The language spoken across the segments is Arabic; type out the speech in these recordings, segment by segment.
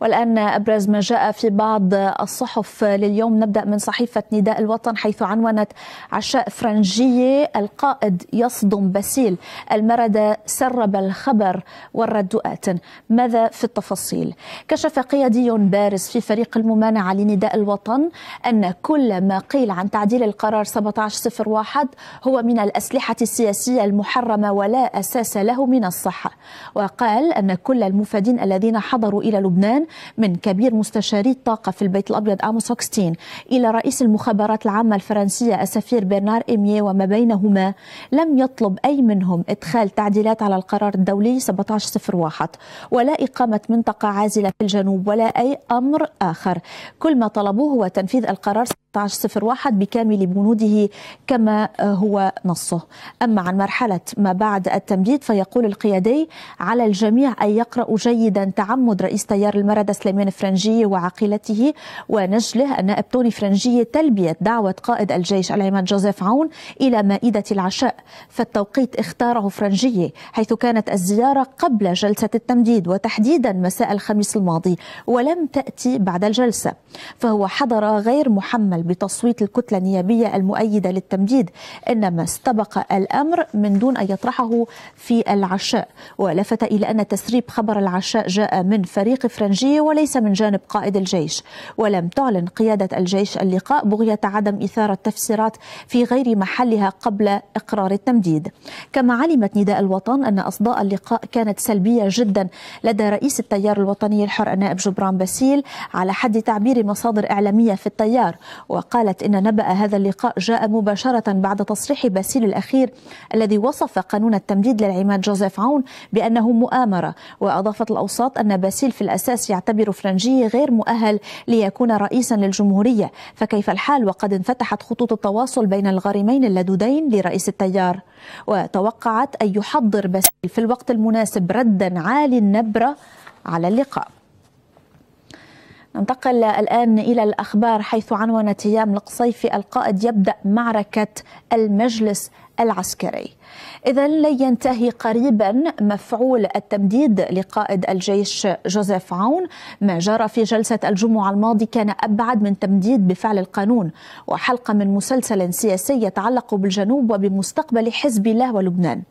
والآن أبرز ما جاء في بعض الصحف لليوم نبدأ من صحيفة نداء الوطن حيث عنونت عشاء فرنجية القائد يصدم بسيل المرد سرب الخبر والرد آت ماذا في التفاصيل كشف قيادي بارز في فريق الممانعة لنداء الوطن أن كل ما قيل عن تعديل القرار 1701 هو من الأسلحة السياسية المحرمة ولا أساس له من الصحة وقال أن كل المفادين الذين حضروا إلى لبنان من كبير مستشاري الطاقة في البيت الأبيض آموس هوكستين إلى رئيس المخابرات العامة الفرنسية السفير برنار إيميه وما بينهما لم يطلب أي منهم إدخال تعديلات على القرار الدولي 1701 ولا إقامة منطقة عازلة في الجنوب ولا أي أمر آخر كل ما طلبوه هو تنفيذ القرار 1701 بكامل بنوده كما هو نصه أما عن مرحلة ما بعد التمديد فيقول القيادي على الجميع أن يقرأوا جيدا تعمد رئيس تيار المركز ورد سليمان فرنجي وعقيلته ونجله النائب توني فرنجي تلبية دعوة قائد الجيش العماد جوزيف عون إلى مائدة العشاء فالتوقيت اختاره فرنجي حيث كانت الزيارة قبل جلسة التمديد وتحديدا مساء الخميس الماضي ولم تأتي بعد الجلسة فهو حضر غير محمل بتصويت الكتلة النيابية المؤيدة للتمديد إنما استبق الأمر من دون أن يطرحه في العشاء ولفت إلى أن تسريب خبر العشاء جاء من فريق فرنجي الخارجية وليس من جانب قائد الجيش ولم تعلن قيادة الجيش اللقاء بغية عدم إثارة تفسيرات في غير محلها قبل إقرار التمديد كما علمت نداء الوطن أن أصداء اللقاء كانت سلبية جدا لدى رئيس التيار الوطني الحر النائب جبران باسيل على حد تعبير مصادر إعلامية في التيار وقالت إن نبأ هذا اللقاء جاء مباشرة بعد تصريح باسيل الأخير الذي وصف قانون التمديد للعماد جوزيف عون بأنه مؤامرة وأضافت الأوساط أن باسيل في الأساس يعني يعتبر فرنجي غير مؤهل ليكون رئيسا للجمهورية فكيف الحال وقد انفتحت خطوط التواصل بين الغارمين اللدودين لرئيس التيار وتوقعت أن يحضر باسيل في الوقت المناسب ردا عالي النبرة على اللقاء ننتقل الآن إلى الأخبار حيث عنونت هيام القصيفي القائد يبدأ معركة المجلس العسكري إذا ينتهي قريبا مفعول التمديد لقائد الجيش جوزيف عون ما جرى في جلسة الجمعة الماضي كان أبعد من تمديد بفعل القانون وحلقة من مسلسل سياسي يتعلق بالجنوب وبمستقبل حزب الله ولبنان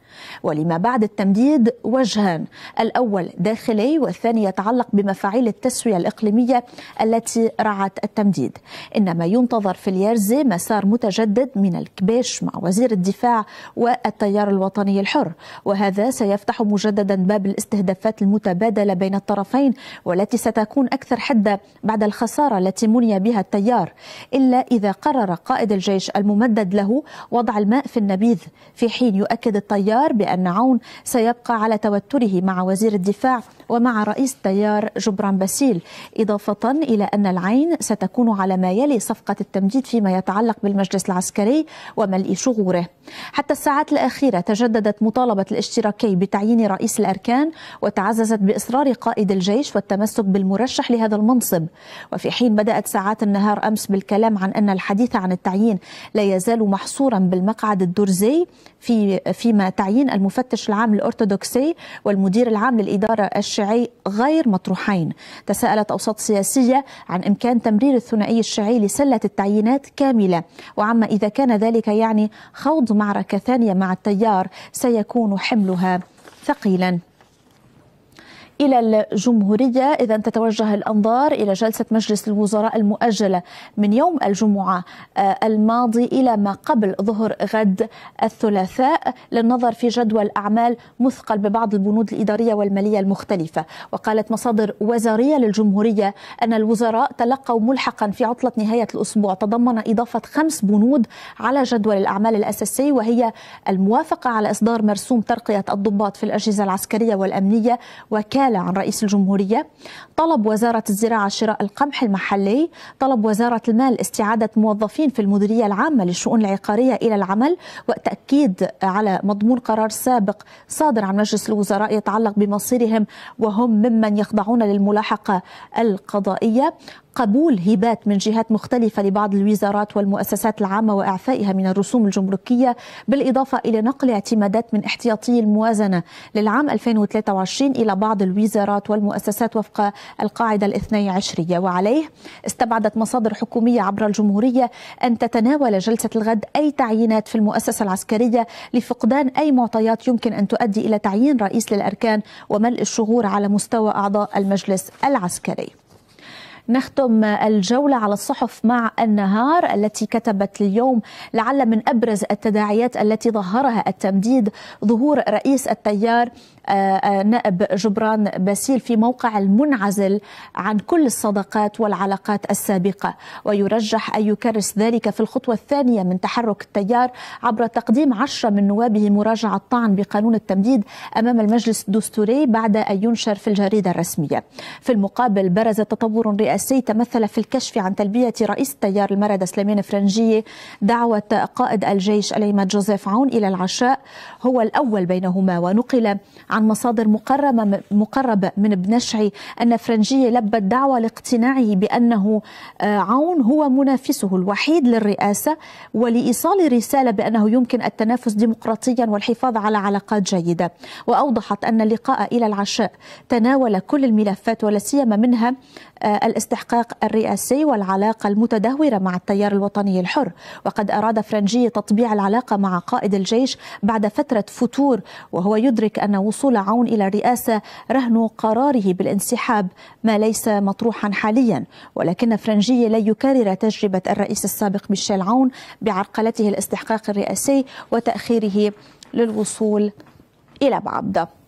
ولما بعد التمديد وجهان الأول داخلي والثاني يتعلق بمفاعيل التسوية الإقليمية التي رعت التمديد إنما ينتظر في اليرزي مسار متجدد من الكبيش مع وزير الدفاع والتيار الوطني الحر وهذا سيفتح مجددا باب الاستهدافات المتبادلة بين الطرفين والتي ستكون أكثر حدة بعد الخسارة التي مني بها التيار إلا إذا قرر قائد الجيش الممدد له وضع الماء في النبيذ في حين يؤكد التيار بأن عون سيبقى على توتره مع وزير الدفاع ومع رئيس تيار جبران باسيل إضافة إلى أن العين ستكون على ما يلي صفقة التمديد فيما يتعلق بالمجلس العسكري وملء شغوره حتى الساعات الأخيرة تجددت مطالبة الاشتراكي بتعيين رئيس الأركان وتعززت بإصرار قائد الجيش والتمسك بالمرشح لهذا المنصب وفي حين بدأت ساعات النهار أمس بالكلام عن أن الحديث عن التعيين لا يزال محصورا بالمقعد الدرزي في فيما تعيين المفتش العام الأرثوذكسي والمدير العام للإدارة الش الشيعي غير مطروحين تساءلت أوساط سياسية عن إمكان تمرير الثنائي الشيعي لسلة التعيينات كاملة وعما إذا كان ذلك يعني خوض معركة ثانية مع التيار سيكون حملها ثقيلا إلى الجمهورية إذا تتوجه الأنظار إلى جلسة مجلس الوزراء المؤجلة من يوم الجمعة آه، الماضي إلى ما قبل ظهر غد الثلاثاء للنظر في جدول أعمال مثقل ببعض البنود الإدارية والمالية المختلفة وقالت مصادر وزارية للجمهورية أن الوزراء تلقوا ملحقا في عطلة نهاية الأسبوع تضمن إضافة خمس بنود على جدول الأعمال الأساسي وهي الموافقة على إصدار مرسوم ترقية الضباط في الأجهزة العسكرية والأمنية وكان استقالة عن رئيس الجمهورية طلب وزارة الزراعة شراء القمح المحلي طلب وزارة المال استعادة موظفين في المديرية العامة للشؤون العقارية إلى العمل والتأكيد على مضمون قرار سابق صادر عن مجلس الوزراء يتعلق بمصيرهم وهم ممن يخضعون للملاحقة القضائية قبول هبات من جهات مختلفة لبعض الوزارات والمؤسسات العامة وإعفائها من الرسوم الجمركية بالإضافة إلى نقل اعتمادات من احتياطي الموازنة للعام 2023 إلى بعض الوزارات والمؤسسات وفق القاعدة الاثني عشرية وعليه استبعدت مصادر حكومية عبر الجمهورية أن تتناول جلسة الغد أي تعيينات في المؤسسة العسكرية لفقدان أي معطيات يمكن أن تؤدي إلى تعيين رئيس للأركان وملء الشغور على مستوى أعضاء المجلس العسكري نختم الجولة على الصحف مع النهار التي كتبت اليوم لعل من أبرز التداعيات التي ظهرها التمديد ظهور رئيس التيار آه، آه، نائب جبران باسيل في موقع المنعزل عن كل الصداقات والعلاقات السابقة ويرجح أن يكرس ذلك في الخطوة الثانية من تحرك التيار عبر تقديم عشرة من نوابه مراجعة طعن بقانون التمديد أمام المجلس الدستوري بعد أن ينشر في الجريدة الرسمية في المقابل برز تطور رئاسي الرئاسي تمثل في الكشف عن تلبية رئيس التيار المرد سليمان فرنجية دعوة قائد الجيش العماد جوزيف عون إلى العشاء هو الأول بينهما ونقل عن مصادر مقربة مقربة من بنشعي أن فرنجية لبت دعوة لاقتناعه بأنه آه، عون هو منافسه الوحيد للرئاسة ولإيصال رسالة بأنه يمكن التنافس ديمقراطيا والحفاظ على علاقات جيدة وأوضحت أن اللقاء إلى العشاء تناول كل الملفات ولا سيما منها آه، الاستحقاق الرئاسي والعلاقة المتدهورة مع التيار الوطني الحر وقد أراد فرنجي تطبيع العلاقة مع قائد الجيش بعد فترة فتور وهو يدرك أن وصول عون إلى الرئاسة رهن قراره بالانسحاب ما ليس مطروحا حاليا ولكن فرنجي لا يكرر تجربة الرئيس السابق ميشيل عون بعرقلته الاستحقاق الرئاسي وتأخيره للوصول إلى بعبده